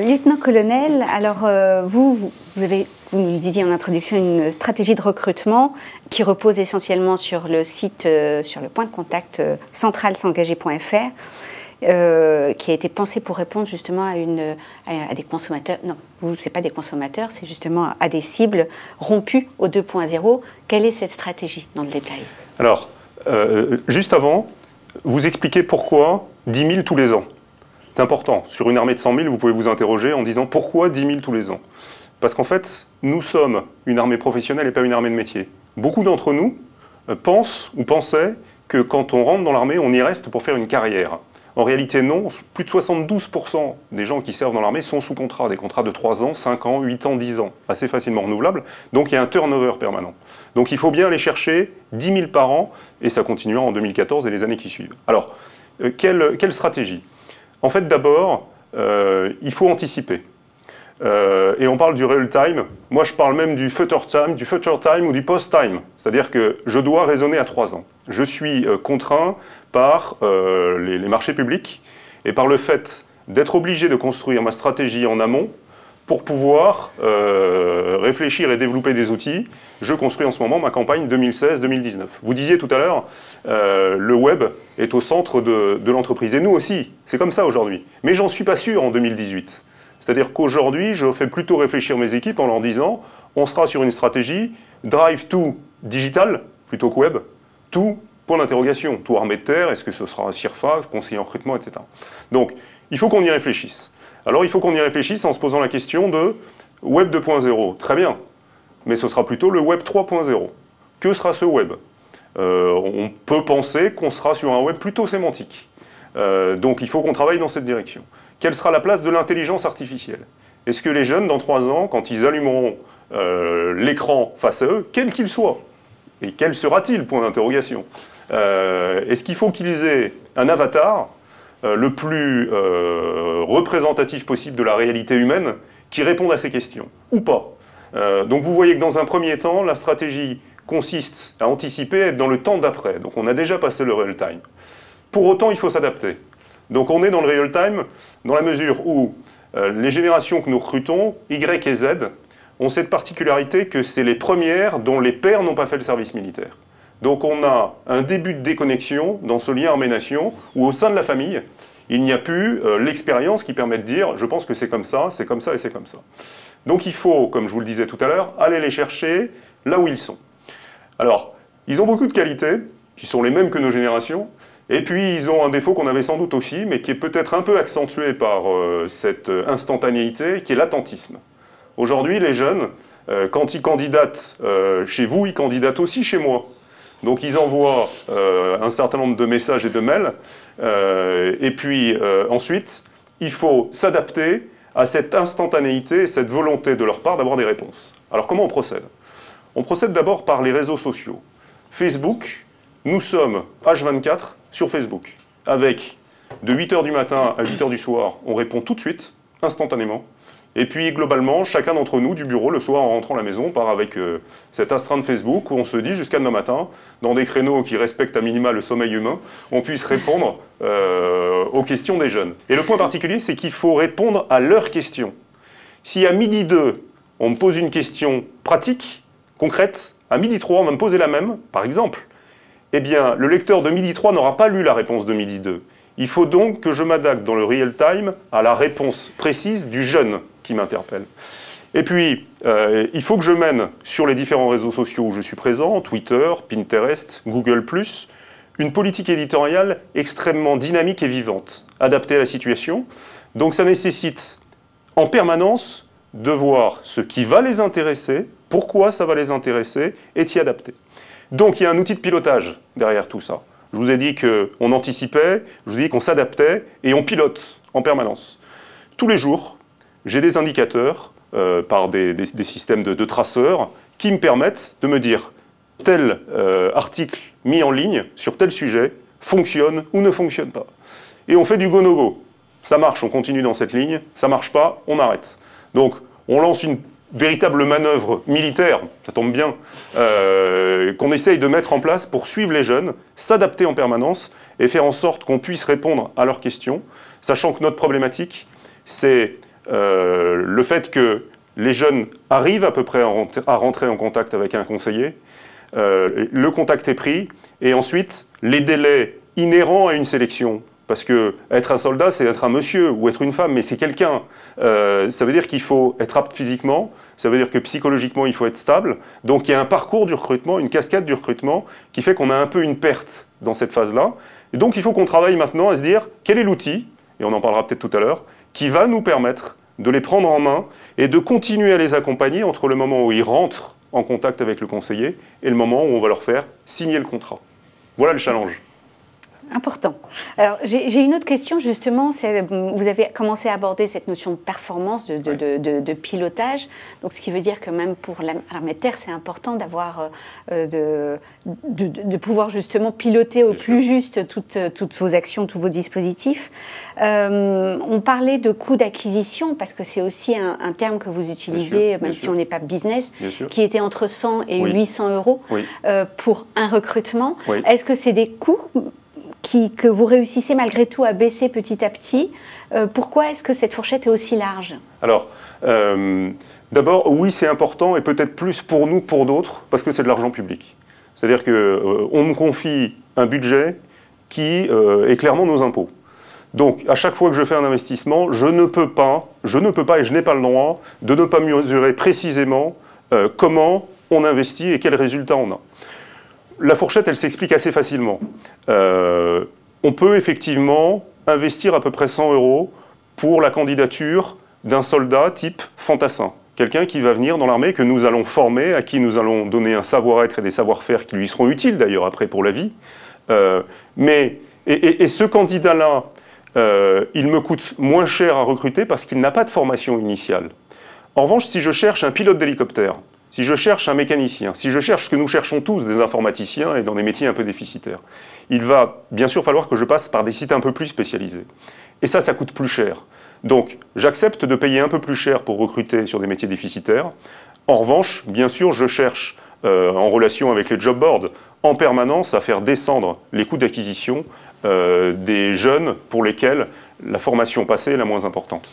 Lieutenant-colonel, alors euh, vous, vous avez, vous nous disiez en introduction, une stratégie de recrutement qui repose essentiellement sur le site, euh, sur le point de contact euh, central s'engager.fr qui a été pensé pour répondre justement à, une, à, des consommateurs, non, vous, ce pas des consommateurs, c'est justement à des cibles rompues au 2.0. Quelle est cette stratégie dans le détail Alors, juste avant, vous expliquez pourquoi 10 000 tous les ans. C'est important. Sur une armée de 100 000, vous pouvez vous interroger en disant pourquoi 10 000 tous les ans Parce qu'en fait, nous sommes une armée professionnelle et pas une armée de métier. Beaucoup d'entre nous euh, pensent ou pensaient que quand on rentre dans l'armée, on y reste pour faire une carrière. En réalité, non. Plus de 72% des gens qui servent dans l'armée sont sous contrat, des contrats de 3 ans, 5 ans, 8 ans, 10 ans, assez facilement renouvelables. Donc il y a un turnover permanent. Donc il faut bien aller chercher 10 000 par an, et ça continuera en 2014 et les années qui suivent. Alors, euh, quelle, quelle stratégie en fait, d'abord, euh, il faut anticiper. Euh, et on parle du real time. Moi, je parle même du future time, du future time ou du post time. C'est-à-dire que je dois raisonner à trois ans. Je suis euh, contraint par les marchés publics et par le fait d'être obligé de construire ma stratégie en amont pour pouvoir euh, réfléchir et développer des outils. Je construis en ce moment ma campagne 2016-2019. Vous disiez tout à l'heure, euh, le web est au centre de, l'entreprise. Et nous aussi, c'est comme ça aujourd'hui. Mais j'en suis pas sûr en 2018. C'est-à-dire qu'aujourd'hui, je fais plutôt réfléchir mes équipes en leur disant, on sera sur une stratégie drive to digital plutôt que web, tout point d'interrogation, tout armée de terre, est-ce que ce sera un CIRFA, conseiller en recrutement, etc. Donc, il faut qu'on y réfléchisse. Alors il faut qu'on y réfléchisse en se posant la question de Web 2.0, très bien, mais ce sera plutôt le Web 3.0. Que sera ce Web euh, On peut penser qu'on sera sur un Web plutôt sémantique. Euh, donc il faut qu'on travaille dans cette direction. Quelle sera la place de l'intelligence artificielle Est-ce que les jeunes, dans trois ans, quand ils allumeront euh, l'écran face à eux, quel qu'il soit, et quel sera-t-il Point d'interrogation. Est-ce qu'il faut qu'ils aient un avatar euh, le plus euh, représentatif possible de la réalité humaine qui répondent à ces questions, ou pas. Euh, donc vous voyez que dans un premier temps, la stratégie consiste à anticiper, à être dans le temps d'après. Donc on a déjà passé le real time. Pour autant, il faut s'adapter. Donc on est dans le real time dans la mesure où les générations que nous recrutons, Y et Z, ont cette particularité que c'est les premières dont les pères n'ont pas fait le service militaire. Donc on a un début de déconnexion dans ce lien arménation où au sein de la famille, il n'y a plus euh, l'expérience qui permet de dire je pense que c'est comme ça, c'est comme ça et c'est comme ça. Donc il faut, comme je vous le disais tout à l'heure, aller les chercher là où ils sont. Alors, ils ont beaucoup de qualités qui sont les mêmes que nos générations. Et puis ils ont un défaut qu'on avait sans doute aussi, mais qui est peut-être un peu accentué par euh, cette euh, instantanéité, qui est l'attentisme. Aujourd'hui, les jeunes, quand ils candidatent chez vous, ils candidatent aussi chez moi. Donc ils envoient euh, un certain nombre de messages et de mails. Euh, et puis euh, ensuite, il faut s'adapter à cette instantanéité, cette volonté de leur part d'avoir des réponses. Alors comment on procède On procède d'abord par les réseaux sociaux. Facebook, nous sommes H24 sur Facebook, avec de 8h du matin à 8h du soir, on répond tout de suite, instantanément. Et puis globalement, chacun d'entre nous du bureau, le soir en rentrant à la maison, part avec cette euh, cet astreinte Facebook où on se dit jusqu'à demain matin, dans des créneaux qui respectent à minima le sommeil humain, on puisse répondre euh, aux questions des jeunes. Et le point particulier, c'est qu'il faut répondre à leurs questions. Si à midi 2, on me pose une question pratique, concrète, à midi 3, on va me poser la même, par exemple, eh bien, le lecteur de midi 3 n'aura pas lu la réponse de midi 2. Il faut donc que je m'adapte dans le real time à la réponse précise du jeune qui m'interpelle. Et puis, euh, il faut que je mène sur les différents réseaux sociaux où je suis présent, Twitter, Pinterest, Google ⁇ une politique éditoriale extrêmement dynamique et vivante, adaptée à la situation. Donc ça nécessite en permanence de voir ce qui va les intéresser, pourquoi ça va les intéresser, et s'y adapter. Donc il y a un outil de pilotage derrière tout ça. Je vous ai dit qu'on anticipait, je vous ai dit qu'on s'adaptait, et on pilote en permanence. Tous les jours, j'ai des indicateurs euh, par des, systèmes de, traceurs qui me permettent de me dire tel euh, article mis en ligne sur tel sujet fonctionne ou ne fonctionne pas. Et on fait du go-no-go. Ça marche, on continue dans cette ligne. Ça marche pas, on arrête. Donc, on lance une véritable manœuvre militaire, ça tombe bien, euh, qu'on essaye de mettre en place pour suivre les jeunes, s'adapter en permanence et faire en sorte qu'on puisse répondre à leurs questions, sachant que notre problématique, c'est euh, le fait que les jeunes arrivent à peu près à rentrer en contact avec un conseiller, euh, le contact est pris, et ensuite les délais inhérents à une sélection. Parce que être un soldat, c'est être un monsieur ou être une femme, mais c'est quelqu'un. Euh, ça veut dire qu'il faut être apte physiquement, ça veut dire que psychologiquement, il faut être stable. Donc il y a un parcours du recrutement, une cascade du recrutement, qui fait qu'on a un peu une perte dans cette phase-là. Et donc il faut qu'on travaille maintenant à se dire quel est l'outil, et on en parlera peut-être tout à l'heure, qui va nous permettre de les prendre en main et de continuer à les accompagner entre le moment où ils rentrent en contact avec le conseiller et le moment où on va leur faire signer le contrat. Voilà le challenge important. Alors, j'ai une autre question, justement. Vous avez commencé à aborder cette notion de performance, de, pilotage. Donc, ce qui veut dire que même pour l'armée de terre, c'est important d'avoir, euh, euh, de, pouvoir justement piloter au plus juste euh, toutes, vos actions, tous vos dispositifs. on parlait de coûts d'acquisition, parce que c'est aussi un, terme que vous utilisez, même si on n'est pas business, qui était entre 100 et 800 euros pour un recrutement. Est-ce que c'est des coûts que vous réussissez malgré tout à baisser petit à petit. Euh, pourquoi est-ce que cette fourchette est aussi large Alors, euh, d'abord, oui, c'est important et peut-être plus pour nous, pour d'autres, parce que c'est de l'argent public. C'est-à-dire qu'on euh, me confie un budget qui est clairement nos impôts. Donc, à chaque fois que je fais un investissement, je ne peux pas, je ne peux pas et je n'ai pas le droit de ne pas mesurer précisément comment on investit et quels résultats on a la fourchette, elle s'explique assez facilement. Euh, on peut effectivement investir à peu près 100 euros pour la candidature d'un soldat type fantassin, quelqu'un qui va venir dans l'armée, que nous allons former, à qui nous allons donner un savoir-être et des savoir-faire qui lui seront utiles d'ailleurs après pour la vie. Euh, mais, et, ce candidat-là, euh, il me coûte moins cher à recruter parce qu'il n'a pas de formation initiale. En revanche, si je cherche un pilote d'hélicoptère, si je cherche un mécanicien, si je cherche ce que nous cherchons tous, des informaticiens et dans des métiers un peu déficitaires, il va bien sûr falloir que je passe par des sites un peu plus spécialisés. Et ça, ça coûte plus cher. Donc, j'accepte de payer un peu plus cher pour recruter sur des métiers déficitaires. En revanche, bien sûr, je cherche, euh, en relation avec les job boards, en permanence à faire descendre les coûts d'acquisition euh, des jeunes pour lesquels la formation passée est la moins importante.